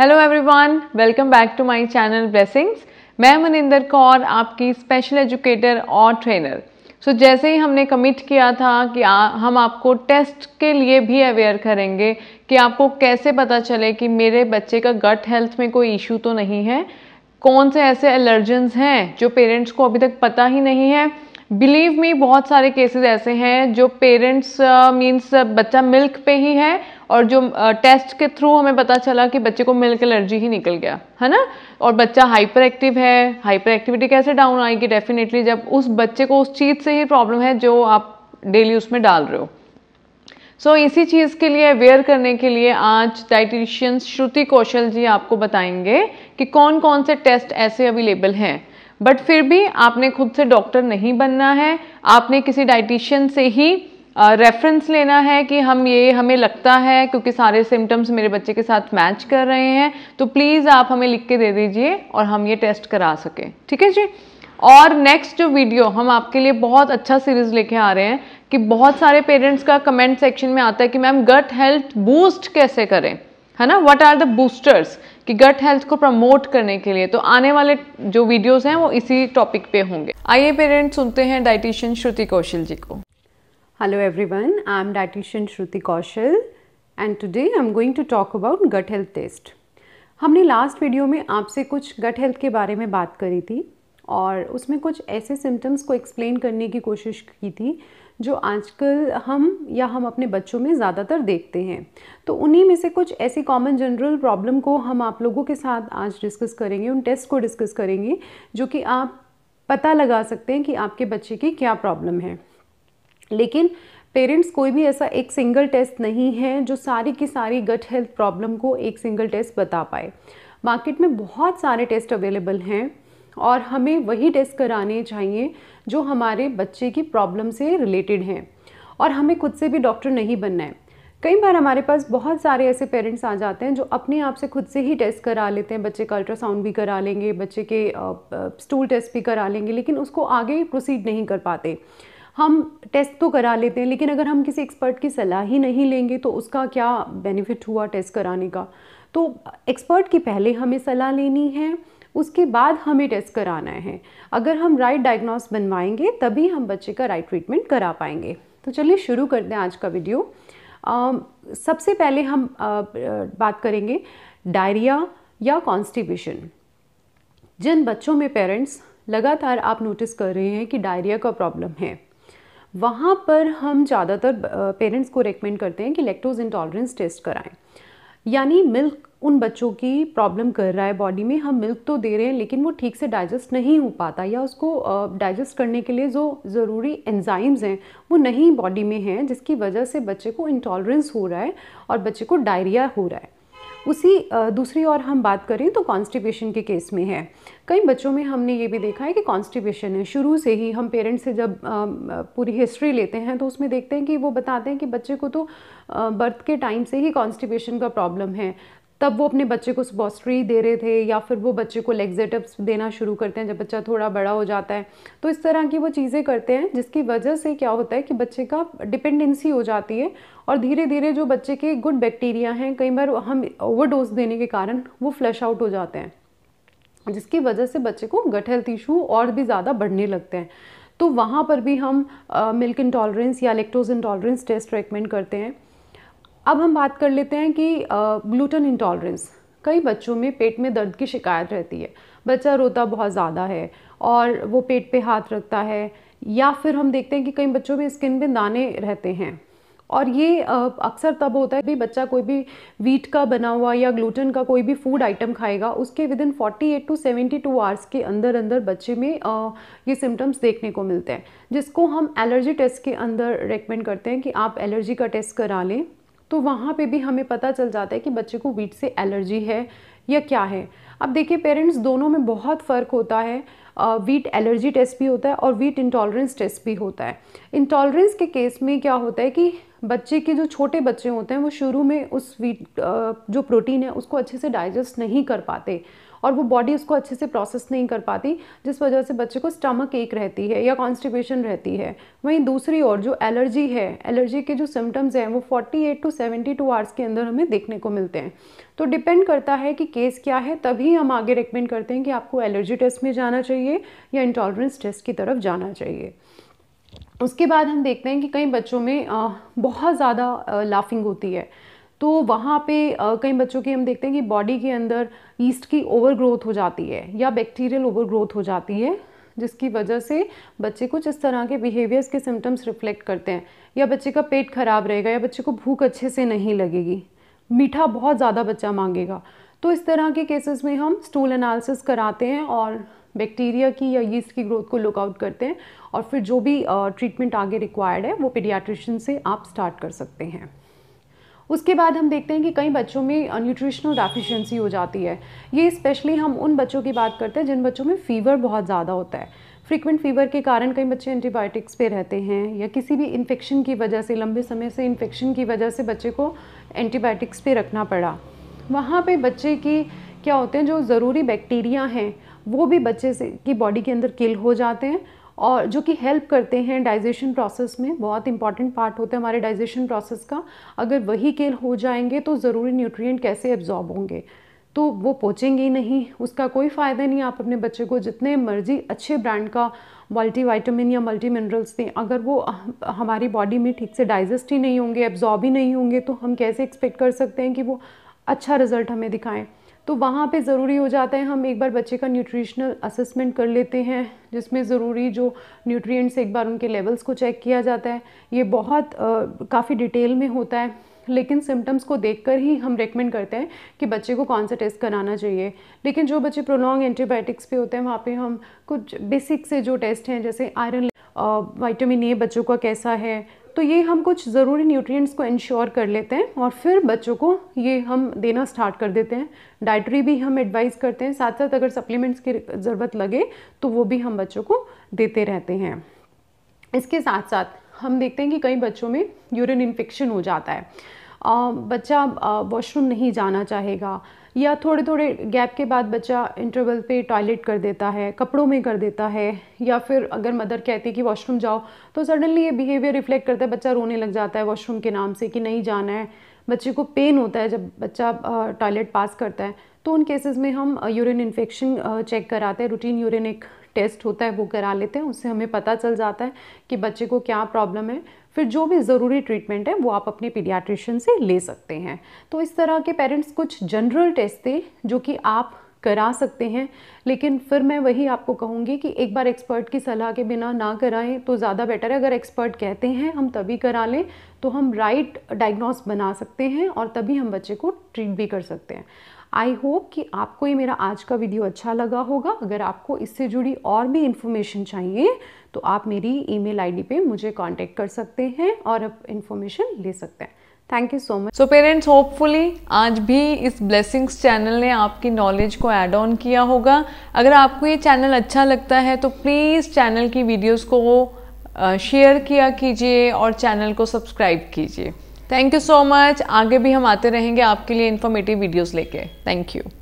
hello everyone welcome back to my channel blessings मैं मनिंदर कौर आपकी special educator और trainer so so, जैसे ही हमने कमिट किया था कि आ, हम आपको टेस्ट के लिए भी अवेयर करेंगे कि आपको कैसे पता चले कि मेरे बच्चे का गट हेल्थ में कोई इशू तो नहीं है कौन से ऐसे एलर्जेंस हैं जो पेरेंट्स को अभी तक पता ही नहीं है बिलीव मी बहुत सारे केसेस ऐसे हैं जो पेरेंट्स मीन्स uh, uh, बच्चा मिल्क पे ही है और जो टेस्ट uh, के थ्रू हमें पता चला कि बच्चे को मिल्क एलर्जी ही निकल गया है ना और बच्चा हाइपर एक्टिव है हाइपर एक्टिविटी कैसे डाउन आएगी डेफिनेटली जब उस बच्चे को उस चीज़ से ही प्रॉब्लम है जो आप डेली उसमें डाल रहे हो सो so, इसी चीज़ के लिए अवेयर करने के लिए आज डाइटिशियन श्रुति कौशल जी आपको बताएंगे कि कौन कौन से टेस्ट ऐसे अवेलेबल हैं बट फिर भी आपने खुद से डॉक्टर नहीं बनना है आपने किसी डाइटिशियन से ही रेफरेंस uh, लेना है कि हम ये हमें लगता है क्योंकि सारे सिम्टम्स मेरे बच्चे के साथ मैच कर रहे हैं तो प्लीज़ आप हमें लिख के दे दीजिए और हम ये टेस्ट करा सकें ठीक है जी और नेक्स्ट जो वीडियो हम आपके लिए बहुत अच्छा सीरीज़ लेके आ रहे हैं कि बहुत सारे पेरेंट्स का कमेंट सेक्शन में आता है कि मैम गट हेल्थ बूस्ट कैसे करें है ना व्हाट आर द बूस्टर्स कि गट हेल्थ को प्रमोट करने के लिए तो आने वाले जो वीडियोस हैं वो इसी टॉपिक पे होंगे आइए पेरेंट्स सुनते हैं डाइटिशियन श्रुति कौशल जी को hello everyone I am dietitian Shruti Kaushal and today I am going to talk about gut health test हमने लास्ट वीडियो में आपसे कुछ गट हेल्थ के बारे में बात करी थी और उसमें कुछ ऐसे सिम्टम्स को एक्सप्लेन करने की कोशिश की थी जो आजकल हम या हम अपने बच्चों में ज़्यादातर देखते हैं तो उन्हीं में से कुछ ऐसी कॉमन जनरल प्रॉब्लम को हम आप लोगों के साथ आज डिस्कस करेंगे उन टेस्ट को डिस्कस करेंगे जो कि आप पता लगा सकते हैं कि आपके बच्चे की क्या प्रॉब्लम है लेकिन पेरेंट्स कोई भी ऐसा एक सिंगल टेस्ट नहीं है जो सारी की सारी गट हेल्थ प्रॉब्लम को एक सिंगल टेस्ट बता पाए मार्केट में बहुत सारे टेस्ट अवेलेबल हैं और हमें वही टेस्ट कराने चाहिए जो हमारे बच्चे की प्रॉब्लम से रिलेटेड हैं और हमें खुद से भी डॉक्टर नहीं बनना है कई बार हमारे पास बहुत सारे ऐसे पेरेंट्स आ जाते हैं जो अपने आप से खुद से ही टेस्ट करा लेते हैं बच्चे का अल्ट्रासाउंड भी करा लेंगे बच्चे के स्टूल टेस्ट भी करा लेंगे लेकिन उसको आगे प्रोसीड नहीं कर पाते हम टेस्ट तो करा लेते हैं लेकिन अगर हम किसी एक्सपर्ट की सलाह ही नहीं लेंगे तो उसका क्या बेनिफिट हुआ टेस्ट कराने का तो एक्सपर्ट की पहले हमें सलाह लेनी है उसके बाद हमें टेस्ट कराना है अगर हम राइट डायग्नोस बनवाएंगे तभी हम बच्चे का राइट ट्रीटमेंट करा पाएंगे तो चलिए शुरू करते हैं आज का वीडियो आ, सबसे पहले हम आ, बात करेंगे डायरिया या कॉन्स्टिपेशन जिन बच्चों में पेरेंट्स लगातार आप नोटिस कर रहे हैं कि डायरिया का प्रॉब्लम है वहाँ पर हम ज़्यादातर पेरेंट्स को रेकमेंड करते हैं कि लेक्टोज इंटॉलरेंस टेस्ट कराएं यानी मिल्क उन बच्चों की प्रॉब्लम कर रहा है बॉडी में हम मिल्क तो दे रहे हैं लेकिन वो ठीक से डाइजेस्ट नहीं हो पाता या उसको डाइजेस्ट करने के लिए जो ज़रूरी एंजाइम्स हैं वो नहीं बॉडी में हैं जिसकी वजह से बच्चे को इंटॉलरेंस हो रहा है और बच्चे को डायरिया हो रहा है उसी दूसरी ओर हम बात करें तो कॉन्स्टिपेशन के केस में है कई बच्चों में हमने ये भी देखा है कि कॉन्स्टिपेशन है शुरू से ही हम पेरेंट्स से जब पूरी हिस्ट्री लेते हैं तो उसमें देखते हैं कि वो बताते हैं कि बच्चे को तो बर्थ के टाइम से ही कॉन्स्टिपेशन का प्रॉब्लम है तब वो अपने बच्चे को सुबॉस्ट्री दे रहे थे या फिर वो बच्चे को लेग्जेटिप्स देना शुरू करते हैं जब बच्चा थोड़ा बड़ा हो जाता है तो इस तरह की वो चीज़ें करते हैं जिसकी वजह से क्या होता है कि बच्चे का डिपेंडेंसी हो जाती है और धीरे धीरे जो बच्चे के गुड बैक्टीरिया हैं कई बार हम ओवरडोज देने के कारण वो फ्लश आउट हो जाते हैं जिसकी वजह से बच्चे को गट हेल्थ इशू और भी ज़्यादा बढ़ने लगते हैं तो वहाँ पर भी हम मिल्क इंटॉलरेंस या लेक्टोज इंटॉलरेंस टेस्ट रिकमेंड करते हैं अब हम बात कर लेते हैं कि ग्लूटन इंटॉलरेंस कई बच्चों में पेट में दर्द की शिकायत रहती है बच्चा रोता बहुत ज़्यादा है और वो पेट पे हाथ रखता है या फिर हम देखते हैं कि कई बच्चों में स्किन में दाने रहते हैं और ये अक्सर तब होता है कि बच्चा कोई भी वीट का बना हुआ या ग्लूटन का कोई भी फूड आइटम खाएगा उसके विद इन 48 टू 72 आवर्स के अंदर अंदर बच्चे में ये सिम्टम्स देखने को मिलते हैं जिसको हम एलर्जी टेस्ट के अंदर रेकमेंड करते हैं कि आप एलर्जी का टेस्ट करा लें तो वहाँ पे भी हमें पता चल जाता है कि बच्चे को वीट से एलर्जी है या क्या है अब देखिए पेरेंट्स दोनों में बहुत फ़र्क होता है वीट एलर्जी टेस्ट भी होता है और वीट इंटॉलरेंस टेस्ट भी होता है इंटॉलरेंस के केस में क्या होता है कि बच्चे के जो छोटे बच्चे होते हैं वो शुरू में उस वीट जो प्रोटीन है उसको अच्छे से डाइजेस्ट नहीं कर पाते और वो बॉडी उसको अच्छे से प्रोसेस नहीं कर पाती जिस वजह से बच्चे को स्टमक एक रहती है या कॉन्स्टिपेशन रहती है वहीं दूसरी ओर जो एलर्जी है एलर्जी के जो सिम्टम्स हैं वो 48 टू 72 आवर्स के अंदर हमें देखने को मिलते हैं तो डिपेंड करता है कि केस क्या है तभी हम आगे रिकमेंड करते हैं कि आपको एलर्जी टेस्ट में जाना चाहिए या इंटॉलरेंस टेस्ट की तरफ जाना चाहिए उसके बाद हम देखते हैं कि कई बच्चों में बहुत ज़्यादा लाफिंग होती है तो वहाँ पे कई बच्चों की हम देखते हैं कि बॉडी के अंदर ईस्ट की ओवर ग्रोथ हो जाती है या बैक्टीरियल ओवर ग्रोथ हो जाती है जिसकी वजह से बच्चे कुछ इस तरह के बिहेवियर्स के सिम्टम्स रिफ्लेक्ट करते हैं या बच्चे का पेट खराब रहेगा या बच्चे को भूख अच्छे से नहीं लगेगी मीठा बहुत ज़्यादा बच्चा मांगेगा तो इस तरह के केसेस में हम स्टूल एनालिसिस कराते हैं और बैक्टीरिया की या यीस्ट की ग्रोथ को लुकआउट करते हैं और फिर जो भी ट्रीटमेंट आगे रिक्वायर्ड है वो पीडियाट्रिशियन से आप स्टार्ट कर सकते हैं उसके बाद हम देखते हैं कि कई बच्चों में न्यूट्रिशनल डेफिशिएंसी हो जाती है ये स्पेशली हम उन बच्चों की बात करते हैं जिन बच्चों में फ़ीवर बहुत ज़्यादा होता है फ्रीक्वेंट फीवर के कारण कई बच्चे एंटीबायोटिक्स पे रहते हैं या किसी भी इन्फेक्शन की वजह से लंबे समय से इन्फेक्शन की वजह से बच्चे को एंटीबायोटिक्स पे रखना पड़ा वहाँ पे बच्चे की क्या होते हैं जो ज़रूरी बैक्टीरिया हैं वो भी बच्चे से की बॉडी के अंदर किल हो जाते हैं और जो कि हेल्प करते हैं डाइजेशन प्रोसेस में बहुत इंपॉर्टेंट पार्ट होता है हमारे डाइजेशन प्रोसेस का अगर वही केल हो जाएंगे तो ज़रूरी न्यूट्रिएंट कैसे एब्जॉर्ब होंगे तो वो पहुँचेंगे ही नहीं उसका कोई फ़ायदा नहीं आप अपने बच्चे को जितने मर्जी अच्छे ब्रांड का मल्टी वाइटामिन या मल्टी मिनरल्स दें अगर वो हमारी बॉडी में ठीक से डाइजेस्ट ही नहीं होंगे एब्जॉर्ब ही नहीं होंगे तो हम कैसे एक्सपेक्ट कर सकते हैं कि वो अच्छा रिज़ल्ट हमें दिखाएं तो वहाँ पे ज़रूरी हो जाता है हम एक बार बच्चे का न्यूट्रिशनल असेसमेंट कर लेते हैं जिसमें ज़रूरी जो न्यूट्रिएंट्स एक बार उनके लेवल्स को चेक किया जाता है ये बहुत काफ़ी डिटेल में होता है लेकिन सिम्टम्स को देखकर ही हम रेकमेंड करते हैं कि बच्चे को कौन सा टेस्ट कराना चाहिए लेकिन जो बच्चे प्रोलॉन्ग एंटीबायोटिक्स पे होते हैं वहाँ पे हम कुछ बेसिक से जो टेस्ट हैं जैसे आयरन वाइटामिन ए बच्चों का कैसा है तो ये हम कुछ ज़रूरी न्यूट्रिएंट्स को इंश्योर कर लेते हैं और फिर बच्चों को ये हम देना स्टार्ट कर देते हैं डाइटरी भी हम एडवाइस करते हैं साथ साथ अगर सप्लीमेंट्स की ज़रूरत लगे तो वो भी हम बच्चों को देते रहते हैं इसके साथ साथ हम देखते हैं कि कई बच्चों में यूरिन इन्फेक्शन हो जाता है आ, बच्चा वॉशरूम नहीं जाना चाहेगा या थोड़े थोड़े गैप के बाद बच्चा इंटरवल पे टॉयलेट कर देता है कपड़ों में कर देता है या फिर अगर मदर कहती है कि वॉशरूम जाओ तो सडनली ये बिहेवियर रिफ्लेक्ट करता है बच्चा रोने लग जाता है वॉशरूम के नाम से कि नहीं जाना है बच्चे को पेन होता है जब बच्चा टॉयलेट पास करता है तो उन केसेस में हम यूरिन इन्फेक्शन चेक कराते हैं रूटीन यूरिन एक टेस्ट होता है वो करा लेते हैं उससे हमें पता चल जाता है कि बच्चे को क्या प्रॉब्लम है फिर जो भी ज़रूरी ट्रीटमेंट है वो आप अपने पीडियाट्रिशियन से ले सकते हैं तो इस तरह के पेरेंट्स कुछ जनरल टेस्ट थे जो कि आप करा सकते हैं लेकिन फिर मैं वही आपको कहूँगी कि एक बार एक्सपर्ट की सलाह के बिना ना कराएं तो ज़्यादा बेटर है अगर एक्सपर्ट कहते हैं हम तभी करा लें तो हम राइट डायग्नोस बना सकते हैं और तभी हम बच्चे को ट्रीट भी कर सकते हैं आई होप कि आपको ये मेरा आज का वीडियो अच्छा लगा होगा अगर आपको इससे जुड़ी और भी इन्फॉर्मेशन चाहिए तो आप मेरी ईमेल आईडी पे मुझे कांटेक्ट कर सकते हैं और आप इन्फॉर्मेशन ले सकते हैं thank you so much so parents hopefully आज भी इस ब्लेसिंग्स चैनल ने आपकी नॉलेज को ऐड ऑन किया होगा अगर आपको ये चैनल अच्छा लगता है तो प्लीज़ चैनल की वीडियोस को शेयर किया कीजिए और चैनल को सब्सक्राइब कीजिए थैंक यू सो मच आगे भी हम आते रहेंगे आपके लिए इन्फॉर्मेटिव वीडियोस लेके थैंक यू